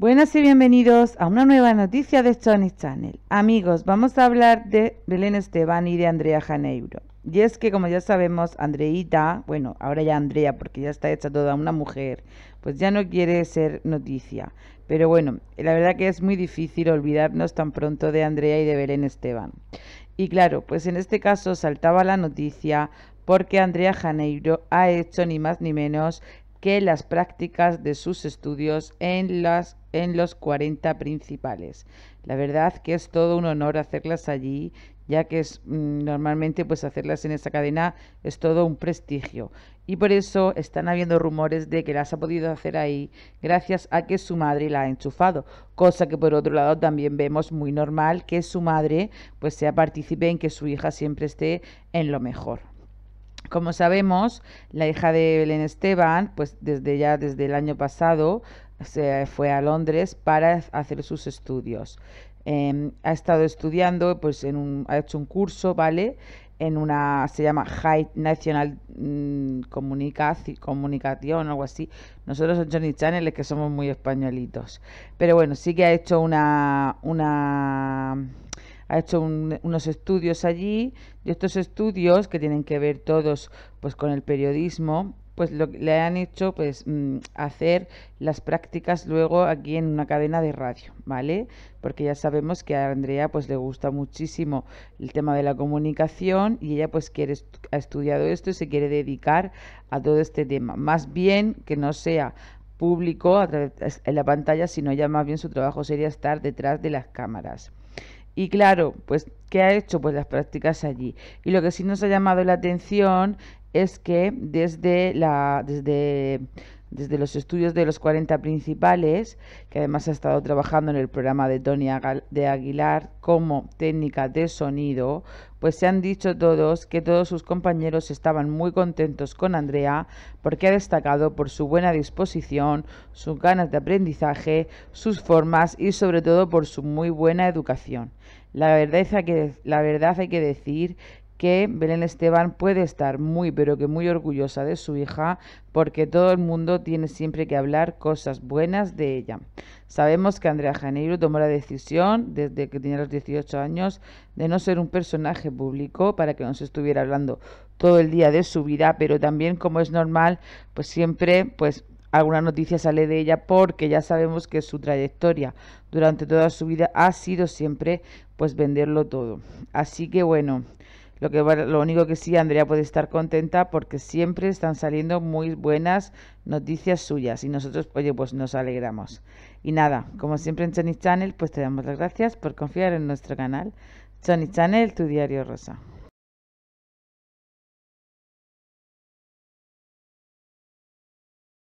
Buenas y bienvenidos a una nueva noticia de Sony Channel. Amigos, vamos a hablar de Belén Esteban y de Andrea Janeiro. Y es que como ya sabemos, Andreita, bueno, ahora ya Andrea, porque ya está hecha toda una mujer, pues ya no quiere ser noticia. Pero bueno, la verdad que es muy difícil olvidarnos tan pronto de Andrea y de Belén Esteban. Y claro, pues en este caso saltaba la noticia porque Andrea Janeiro ha hecho ni más ni menos que las prácticas de sus estudios en, las, en los 40 principales. La verdad que es todo un honor hacerlas allí, ya que es, mm, normalmente pues hacerlas en esa cadena es todo un prestigio. Y por eso están habiendo rumores de que las ha podido hacer ahí gracias a que su madre la ha enchufado, cosa que por otro lado también vemos muy normal que su madre pues sea participe en que su hija siempre esté en lo mejor. Como sabemos, la hija de Belén Esteban, pues desde ya desde el año pasado, se fue a Londres para hacer sus estudios. Em, ha estado estudiando, pues en un, ha hecho un curso, ¿vale? En una, se llama High National mm, Comunicación, Comunicación, algo así. Nosotros en Johnny Channel es que somos muy españolitos. Pero bueno, sí que ha hecho una, una ha hecho unos estudios allí y estos estudios que tienen que ver todos pues con el periodismo pues lo, le han hecho pues mm, hacer las prácticas luego aquí en una cadena de radio, ¿vale? Porque ya sabemos que a Andrea pues le gusta muchísimo el tema de la comunicación y ella pues quiere ha estudiado esto y se quiere dedicar a todo este tema. Más bien que no sea público a través, en la pantalla, sino ya más bien su trabajo sería estar detrás de las cámaras. Y claro, pues, ¿qué ha hecho? Pues las prácticas allí. Y lo que sí nos ha llamado la atención es que desde la, desde desde los estudios de los 40 principales, que además ha estado trabajando en el programa de Tony de Aguilar como técnica de sonido, pues se han dicho todos que todos sus compañeros estaban muy contentos con Andrea porque ha destacado por su buena disposición, sus ganas de aprendizaje, sus formas y sobre todo por su muy buena educación. La verdad, la verdad hay que decir que Belén Esteban puede estar muy, pero que muy orgullosa de su hija, porque todo el mundo tiene siempre que hablar cosas buenas de ella. Sabemos que Andrea Janeiro tomó la decisión, desde que tenía los 18 años, de no ser un personaje público para que no se estuviera hablando todo el día de su vida, pero también, como es normal, pues siempre, pues alguna noticia sale de ella porque ya sabemos que su trayectoria durante toda su vida ha sido siempre pues venderlo todo. Así que bueno, lo, que, lo único que sí, Andrea puede estar contenta porque siempre están saliendo muy buenas noticias suyas y nosotros, oye, pues nos alegramos. Y nada, como siempre en Sony Channel, pues te damos las gracias por confiar en nuestro canal. Sony Channel, tu diario rosa.